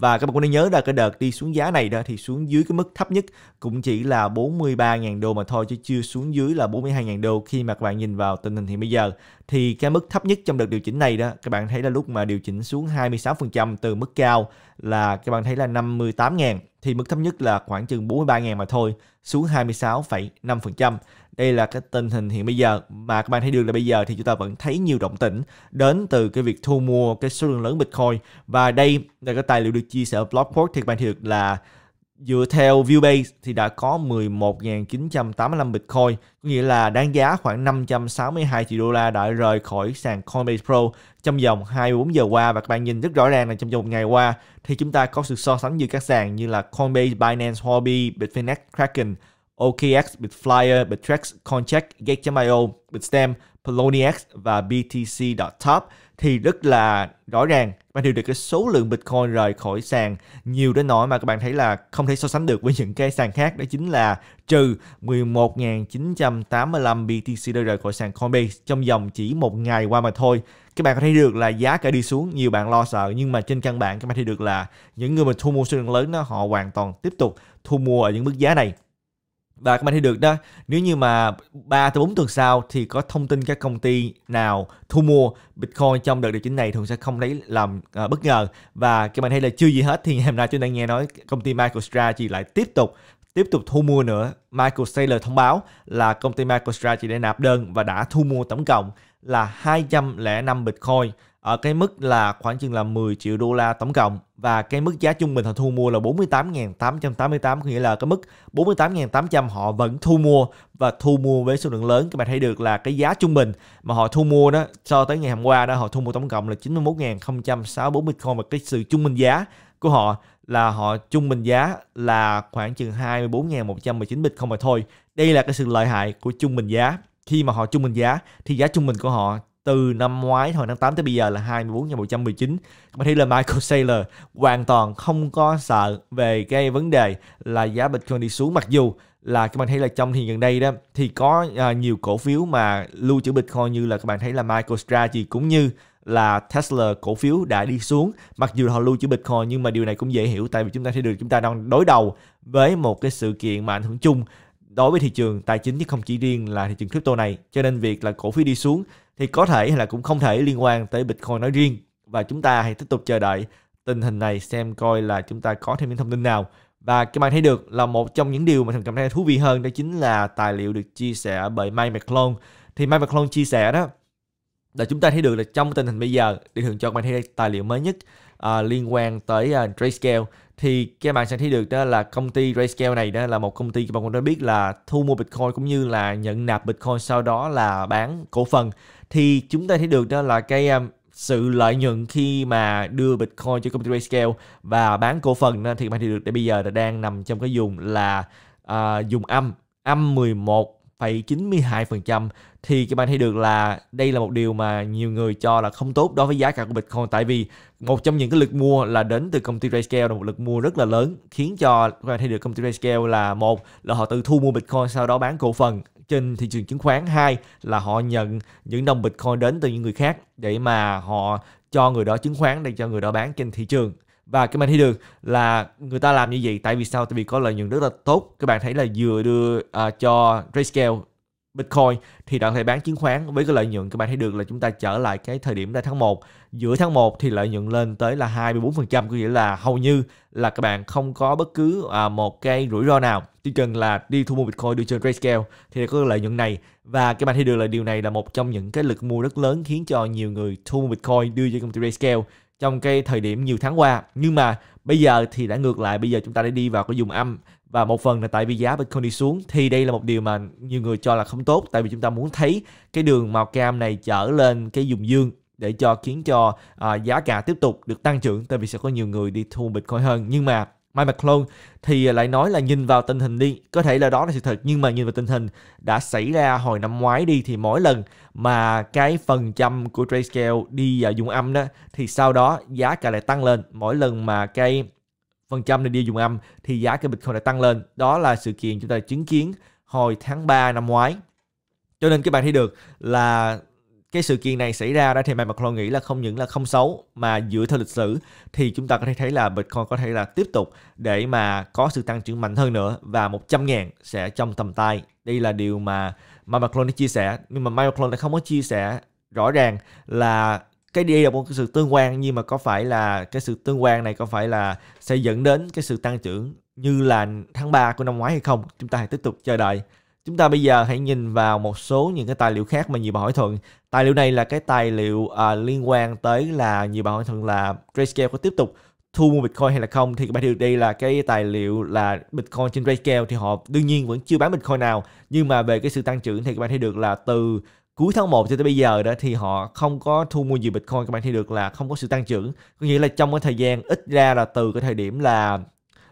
và các bạn cũng nên nhớ là cái đợt đi xuống giá này đó thì xuống dưới cái mức thấp nhất cũng chỉ là 43.000 đô mà thôi chứ chưa xuống dưới là 42.000 đô khi mà các bạn nhìn vào tình hình hiện bây giờ thì cái mức thấp nhất trong đợt điều chỉnh này đó các bạn thấy là lúc mà điều chỉnh xuống 26% từ mức cao là các bạn thấy là 58.000 thì mức thấp nhất là khoảng chừng 43.000 mà thôi, xuống 26,5%. Đây là cái tình hình hiện bây giờ mà các bạn thấy được là bây giờ thì chúng ta vẫn thấy nhiều động tĩnh đến từ cái việc thu mua cái số lượng lớn Bitcoin và đây là cái tài liệu được chia sẻ ở Blogport thì các bạn thấy được là dựa theo Viewbase thì đã có 11.985 Bitcoin, có nghĩa là đáng giá khoảng 562 triệu đô la đã rời khỏi sàn Coinbase Pro trong vòng 24 giờ qua và các bạn nhìn rất rõ ràng là trong vòng ngày qua thì chúng ta có sự so sánh giữa các sàn như là Coinbase, Binance, Huobi, Bitfinex, Kraken OKX, Bitflyer, Bittrex, Contract, Gate.io, Bitstamp, Poloniex và BTC.top thì rất là rõ ràng và điều được cái số lượng Bitcoin rời khỏi sàn nhiều đến nỗi mà các bạn thấy là không thể so sánh được với những cái sàn khác đó chính là trừ 11.985 BTC đã rời khỏi sàn Coinbase trong vòng chỉ một ngày qua mà thôi các bạn có thấy được là giá cả đi xuống nhiều bạn lo sợ nhưng mà trên căn bản các bạn thấy được là những người mà thu mua số lượng lớn đó họ hoàn toàn tiếp tục thu mua ở những mức giá này và các bạn thấy được đó nếu như mà 3 tới bốn tuần sau thì có thông tin các công ty nào thu mua Bitcoin trong đợt điều chỉnh này thường sẽ không lấy làm uh, bất ngờ và các bạn thấy là chưa gì hết thì ngày hôm nay chúng ta nghe nói công ty MicroStrategy lại tiếp tục tiếp tục thu mua nữa. Michael Saylor thông báo là công ty MicroStrategy đã nạp đơn và đã thu mua tổng cộng là 205 Bitcoin ở cái mức là khoảng chừng là 10 triệu đô la tổng cộng và cái mức giá trung bình họ thu mua là 48.888 nghĩa là cái mức 48.800 họ vẫn thu mua và thu mua với số lượng lớn các bạn thấy được là cái giá trung bình mà họ thu mua đó so tới ngày hôm qua đó họ thu mua tổng cộng là 91.064 Bitcoin và cái sự trung bình giá của họ là họ trung bình giá là khoảng chừng 24.119 Bitcoin mà thôi đây là cái sự lợi hại của trung bình giá khi mà họ trung bình giá thì giá trung bình của họ từ năm ngoái hồi tháng 8 tới bây giờ là 24 nhân 119 bạn thấy là Michael Saylor hoàn toàn không có sợ về cái vấn đề là giá Bitcoin đi xuống mặc dù là các bạn thấy là trong thì gần đây đó thì có uh, nhiều cổ phiếu mà lưu trữ Bitcoin như là các bạn thấy là MicroStrategy cũng như là Tesla cổ phiếu đã đi xuống mặc dù họ lưu trữ Bitcoin nhưng mà điều này cũng dễ hiểu tại vì chúng ta thấy được chúng ta đang đối đầu với một cái sự kiện mà ảnh hưởng chung đối với thị trường tài chính chứ không chỉ riêng là thị trường crypto này cho nên việc là cổ phiếu đi xuống thì có thể hay là cũng không thể liên quan tới Bitcoin nói riêng và chúng ta hãy tiếp tục chờ đợi tình hình này xem coi là chúng ta có thêm những thông tin nào và các bạn thấy được là một trong những điều mà thằng cảm thấy thú vị hơn đó chính là tài liệu được chia sẻ bởi Mike McClone thì Mike McClone chia sẻ đó là chúng ta thấy được là trong tình hình bây giờ thì thường cho các bạn thấy tài liệu mới nhất uh, liên quan tới uh, Grayscale thì các bạn sẽ thấy được đó là công ty Rayscale này đó là một công ty các bạn cũng đã biết là thu mua Bitcoin cũng như là nhận nạp Bitcoin sau đó là bán cổ phần thì chúng ta thấy được đó là cái um, sự lợi nhuận khi mà đưa Bitcoin cho công ty Rayscale và bán cổ phần thì các bạn thấy được để bây giờ là đang nằm trong cái vùng là uh, dùng âm âm 11 0,92% thì các bạn thấy được là đây là một điều mà nhiều người cho là không tốt đối với giá cả của Bitcoin tại vì một trong những cái lực mua là đến từ công ty Grayscale là một lực mua rất là lớn khiến cho các bạn thấy được công ty Grayscale là một là họ tự thu mua Bitcoin sau đó bán cổ phần trên thị trường chứng khoán hai là họ nhận những đồng Bitcoin đến từ những người khác để mà họ cho người đó chứng khoán để cho người đó bán trên thị trường và cái màn thấy được là người ta làm như vậy tại vì sao tại vì có lợi nhuận rất là tốt các bạn thấy là vừa đưa uh, cho Grayscale Bitcoin thì đoạn thời bán chứng khoán với cái lợi nhuận các bạn thấy được là chúng ta trở lại cái thời điểm ra tháng 1 giữa tháng 1 thì lợi nhuận lên tới là 24% có nghĩa là hầu như là các bạn không có bất cứ à, một cái rủi ro nào chỉ cần là đi thu mua Bitcoin đưa cho Grayscale thì có lợi nhuận này và các bạn thấy được là điều này là một trong những cái lực mua rất lớn khiến cho nhiều người thu mua Bitcoin đưa cho công ty Grayscale trong cái thời điểm nhiều tháng qua nhưng mà bây giờ thì đã ngược lại bây giờ chúng ta đã đi vào cái vùng âm và một phần là tại vì giá Bitcoin đi xuống thì đây là một điều mà nhiều người cho là không tốt tại vì chúng ta muốn thấy cái đường màu cam này trở lên cái vùng dương để cho khiến cho à, giá cả tiếp tục được tăng trưởng tại vì sẽ có nhiều người đi thu Bitcoin hơn nhưng mà Mike McClone thì lại nói là nhìn vào tình hình đi, có thể là đó là sự thật nhưng mà nhìn vào tình hình đã xảy ra hồi năm ngoái đi thì mỗi lần mà cái phần trăm của Grayscale đi dùng âm đó thì sau đó giá cả lại tăng lên, mỗi lần mà cái phần trăm này đi dùng âm thì giá cái Bitcoin lại tăng lên. Đó là sự kiện chúng ta chứng kiến hồi tháng 3 năm ngoái. Cho nên các bạn thấy được là cái sự kiện này xảy ra đó thì Michael nghĩ là không những là không xấu mà dựa theo lịch sử thì chúng ta có thể thấy là Bitcoin có thể là tiếp tục để mà có sự tăng trưởng mạnh hơn nữa và 100 ngàn sẽ trong tầm tay. Đây là điều mà Michael đã chia sẻ nhưng mà Michael lại không có chia sẻ rõ ràng là cái đi là một cái sự tương quan nhưng mà có phải là cái sự tương quan này có phải là sẽ dẫn đến cái sự tăng trưởng như là tháng 3 của năm ngoái hay không chúng ta hãy tiếp tục chờ đợi Chúng ta bây giờ hãy nhìn vào một số những cái tài liệu khác mà nhiều bạn hỏi thuận. Tài liệu này là cái tài liệu à, liên quan tới là nhiều bạn hỏi thuận là Grayscale có tiếp tục thu mua Bitcoin hay là không thì các bạn được đây là cái tài liệu là Bitcoin trên Grayscale thì họ đương nhiên vẫn chưa bán Bitcoin nào nhưng mà về cái sự tăng trưởng thì các bạn thấy được là từ cuối tháng 1 cho tới bây giờ đó thì họ không có thu mua gì Bitcoin các bạn thấy được là không có sự tăng trưởng có nghĩa là trong cái thời gian ít ra là từ cái thời điểm là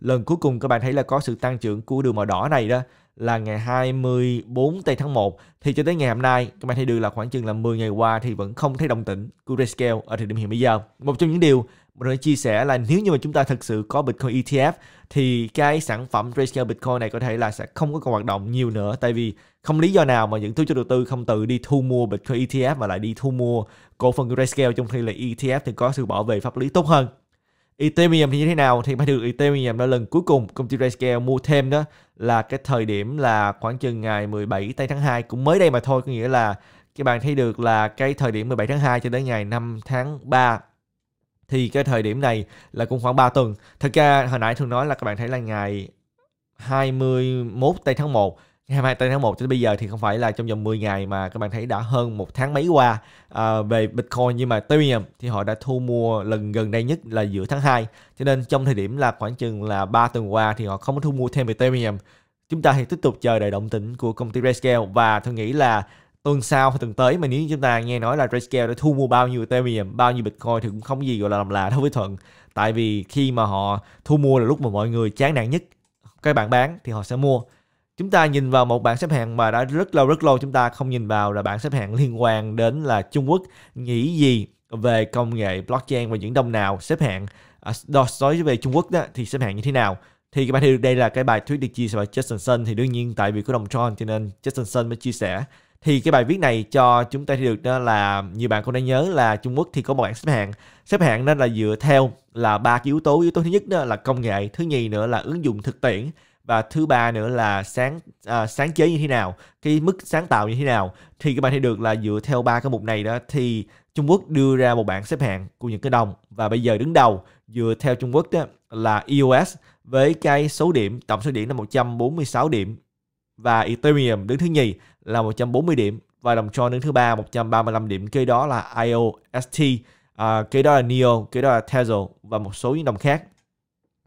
lần cuối cùng các bạn thấy là có sự tăng trưởng của đường màu đỏ này đó là ngày 24 tây tháng 1 thì cho tới ngày hôm nay các bạn thấy được là khoảng chừng là 10 ngày qua thì vẫn không thấy đồng tĩnh của Rescale ở thời điểm hiện bây giờ. Một trong những điều mình đã chia sẻ là nếu như mà chúng ta thực sự có Bitcoin ETF thì cái sản phẩm Rescale Bitcoin này có thể là sẽ không có còn hoạt động nhiều nữa tại vì không lý do nào mà những tổ chức đầu tư không tự đi thu mua Bitcoin ETF mà lại đi thu mua cổ phần Rescale trong khi là ETF thì có sự bảo vệ pháp lý tốt hơn. Ethereum thì như thế nào thì phải được Ethereum đó lần cuối cùng công ty Grayscale mua thêm đó là cái thời điểm là khoảng chừng ngày 17 tây tháng 2 cũng mới đây mà thôi có nghĩa là các bạn thấy được là cái thời điểm 17 tháng 2 cho đến ngày 5 tháng 3 thì cái thời điểm này là cũng khoảng 3 tuần. Thật ra hồi nãy thường nói là các bạn thấy là ngày 21 tây tháng 1 ngày 24 tháng 1 cho đến bây giờ thì không phải là trong vòng 10 ngày mà các bạn thấy đã hơn một tháng mấy qua uh, về Bitcoin nhưng mà Ethereum thì họ đã thu mua lần gần đây nhất là giữa tháng 2 cho nên trong thời điểm là khoảng chừng là 3 tuần qua thì họ không có thu mua thêm về Ethereum chúng ta thì tiếp tục chờ đợi động tĩnh của công ty Grayscale và tôi nghĩ là tuần sau hay tuần tới mà nếu chúng ta nghe nói là Grayscale đã thu mua bao nhiêu Ethereum, bao nhiêu Bitcoin thì cũng không gì gọi là làm là đối với Thuận. Tại vì khi mà họ thu mua là lúc mà mọi người chán nản nhất, các bạn bán thì họ sẽ mua chúng ta nhìn vào một bảng xếp hạng mà đã rất lâu rất lâu chúng ta không nhìn vào là bảng xếp hạng liên quan đến là Trung Quốc nghĩ gì về công nghệ blockchain và những đồng nào xếp hạng đó nói về Trung Quốc đó thì xếp hạng như thế nào thì cái bài thi đây là cái bài thuyết được chia sẻ bởi Justin Sun thì đương nhiên tại vì có đồng Tron cho nên Justin Sun mới chia sẻ thì cái bài viết này cho chúng ta thấy được đó là nhiều bạn cũng đã nhớ là Trung Quốc thì có một bảng xếp hạng xếp hạng nên là dựa theo là ba yếu tố yếu tố thứ nhất đó là công nghệ thứ nhì nữa là ứng dụng thực tiễn và thứ ba nữa là sáng à, sáng chế như thế nào cái mức sáng tạo như thế nào thì các bạn thấy được là dựa theo ba cái mục này đó thì Trung Quốc đưa ra một bảng xếp hạng của những cái đồng và bây giờ đứng đầu dựa theo Trung Quốc đó là EOS với cái số điểm tổng số điểm là 146 điểm và Ethereum đứng thứ nhì là 140 điểm và đồng tron đứng thứ ba 135 điểm kế đó là IOST à, kế đó là NEO kế đó là Tether và một số những đồng khác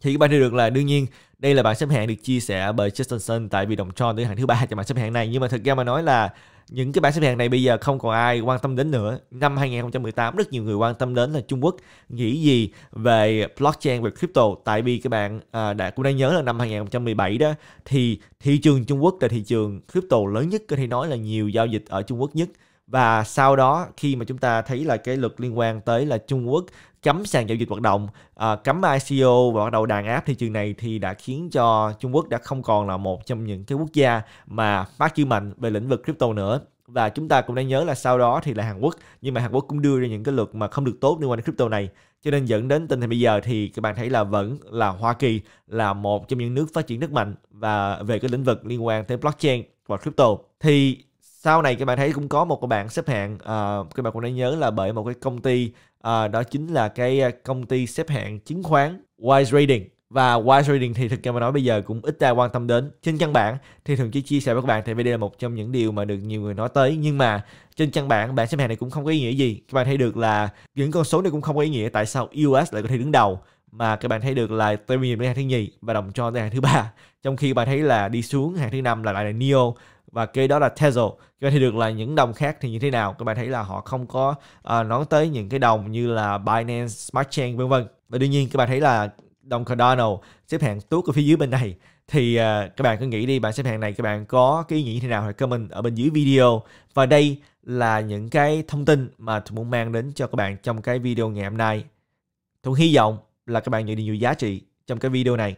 thì các bạn thấy được là đương nhiên đây là bảng xếp hạng được chia sẻ bởi Chesterton tại vì đồng tròn tới hạng thứ ba cho bảng xếp hạng này nhưng mà thực ra mà nói là những cái bảng xếp hạng này bây giờ không còn ai quan tâm đến nữa. Năm 2018 rất nhiều người quan tâm đến là Trung Quốc nghĩ gì về blockchain về crypto tại vì các bạn à, đã cũng đang nhớ là năm 2017 đó thì thị trường Trung Quốc là thị trường crypto lớn nhất có thể nói là nhiều giao dịch ở Trung Quốc nhất và sau đó khi mà chúng ta thấy là cái luật liên quan tới là Trung Quốc cấm sàn giao dịch hoạt động, à, cấm ICO và bắt đầu đàn áp thị trường này thì đã khiến cho Trung Quốc đã không còn là một trong những cái quốc gia mà phát triển mạnh về lĩnh vực crypto nữa và chúng ta cũng đã nhớ là sau đó thì là Hàn Quốc nhưng mà Hàn Quốc cũng đưa ra những cái luật mà không được tốt liên quan đến crypto này cho nên dẫn đến tình hình bây giờ thì các bạn thấy là vẫn là Hoa Kỳ là một trong những nước phát triển rất mạnh và về cái lĩnh vực liên quan tới blockchain và crypto thì sau này các bạn thấy cũng có một cái bảng xếp hạng uh, các bạn cũng đã nhớ là bởi một cái công ty à, đó chính là cái ờ, công ty xếp hạng chứng khoán Wise Trading và Wise trading thì thực ra mà nói bây giờ cũng ít ai quan tâm đến trên căn bản thì thường chỉ chia sẻ với các bạn thì đây là một trong những điều mà được nhiều người nói tới nhưng mà trên căn bản bảng xếp hạng này cũng không có ý nghĩa gì các bạn thấy được là những con số này cũng không có ý nghĩa tại sao US lại có thể đứng đầu mà các bạn thấy được là Tây Mìm đến hàng thứ nhì và đồng cho đến hàng thứ ba trong khi bạn thấy là đi xuống hàng thứ năm là lại là Neo và kế đó là Tesla các bạn thấy được là những đồng khác thì như thế nào các bạn thấy là họ không có uh, nói tới những cái đồng như là Binance Smart Chain vân vân và đương nhiên các bạn thấy là đồng Cardano xếp hạng tốt ở phía dưới bên này thì uh, các bạn cứ nghĩ đi bạn xếp hạng này các bạn có cái ý nghĩ như thế nào hãy comment ở bên dưới video và đây là những cái thông tin mà tôi muốn mang đến cho các bạn trong cái video ngày hôm nay tôi hy vọng là các bạn nhận được nhiều giá trị trong cái video này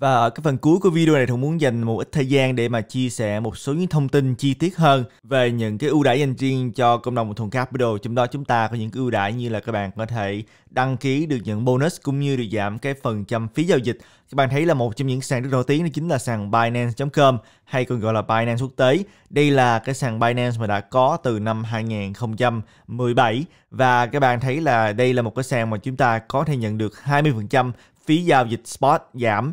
và ở cái phần cuối của video này Thuận muốn dành một ít thời gian để mà chia sẻ một số những thông tin chi tiết hơn về những cái ưu đãi dành riêng cho cộng đồng Thuận Capital. Trong đó chúng ta có những cái ưu đãi như là các bạn có thể đăng ký được những bonus cũng như được giảm cái phần trăm phí giao dịch. Các bạn thấy là một trong những sàn rất nổi tiếng đó chính là sàn Binance.com hay còn gọi là Binance quốc tế. Đây là cái sàn Binance mà đã có từ năm 2017 và các bạn thấy là đây là một cái sàn mà chúng ta có thể nhận được 20% phí giao dịch spot giảm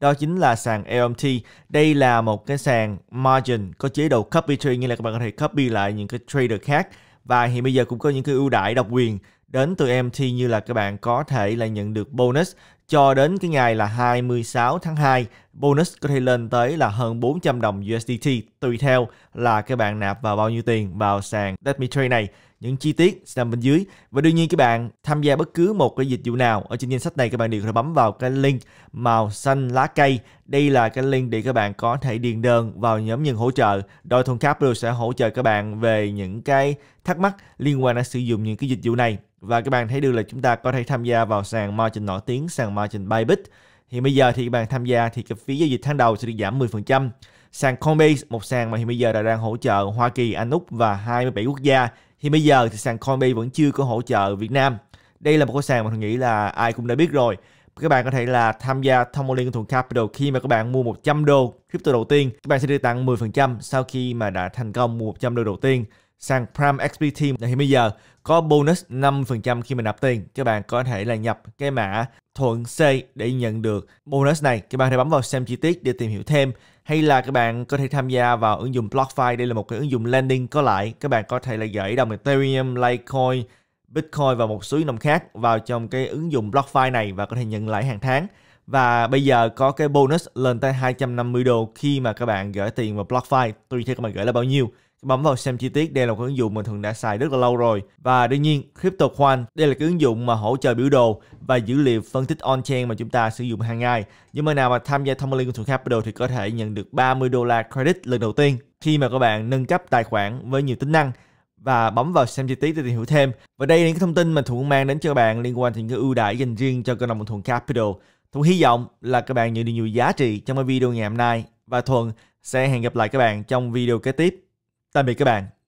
đó chính là sàn LMT. Đây là một cái sàn margin có chế độ copy trade, như là các bạn có thể copy lại những cái trader khác. Và hiện bây giờ cũng có những cái ưu đãi độc quyền đến từ MT như là các bạn có thể là nhận được bonus cho đến cái ngày là 26 tháng 2, bonus có thể lên tới là hơn 400 đồng USDT tùy theo là các bạn nạp vào bao nhiêu tiền vào sàn Let này. Những chi tiết sẽ nằm bên dưới. Và đương nhiên các bạn tham gia bất cứ một cái dịch vụ nào ở trên danh sách này các bạn đều có thể bấm vào cái link màu xanh lá cây. Đây là cái link để các bạn có thể điền đơn vào nhóm nhân hỗ trợ. Đôi thôn Capital sẽ hỗ trợ các bạn về những cái thắc mắc liên quan đến sử dụng những cái dịch vụ này. Và các bạn thấy được là chúng ta có thể tham gia vào sàn margin nổi tiếng, sàn margin bybit thì bây giờ thì các bạn tham gia thì cái phí giao dịch tháng đầu sẽ được giảm 10%. Sàn Coinbase, một sàn mà hiện bây giờ đã đang hỗ trợ Hoa Kỳ, Anh Úc và 27 quốc gia. thì bây giờ thì sàn Coinbase vẫn chưa có hỗ trợ Việt Nam. Đây là một cái sàn mà tôi nghĩ là ai cũng đã biết rồi. Các bạn có thể là tham gia thông qua liên thuận Capital khi mà các bạn mua 100 đô crypto đầu tiên, các bạn sẽ được tặng 10% sau khi mà đã thành công mua 100 đô đầu tiên sang Prime XBT thì bây giờ có bonus 5% khi mình nạp tiền. Các bạn có thể là nhập cái mã thuận C để nhận được bonus này. Các bạn thể bấm vào xem chi tiết để tìm hiểu thêm hay là các bạn có thể tham gia vào ứng dụng BlockFi. Đây là một cái ứng dụng lending có lãi. Các bạn có thể là gửi đồng Ethereum, Litecoin, Bitcoin và một số đồng khác vào trong cái ứng dụng BlockFi này và có thể nhận lãi hàng tháng. Và bây giờ có cái bonus lên tới 250 đô khi mà các bạn gửi tiền vào BlockFi. Tùy theo các bạn gửi là bao nhiêu Bấm vào xem chi tiết, đây là một ứng dụng mình thường đã xài rất là lâu rồi. Và đương nhiên, CryptoQuant đây là cái ứng dụng mà hỗ trợ biểu đồ và dữ liệu phân tích on-chain mà chúng ta sử dụng hàng ngày. Những bạn nào mà tham gia thông linh của Capital thì có thể nhận được 30 đô la credit lần đầu tiên khi mà các bạn nâng cấp tài khoản với nhiều tính năng và bấm vào xem chi tiết để tìm hiểu thêm. Và đây là những thông tin mà Thuận mang đến cho các bạn liên quan đến những ưu đãi dành riêng cho cộng đồng Thuận Capital. Thuận hy vọng là các bạn nhận được nhiều giá trị trong cái video ngày hôm nay và Thuận sẽ hẹn gặp lại các bạn trong video kế tiếp. Tạm biệt các bạn.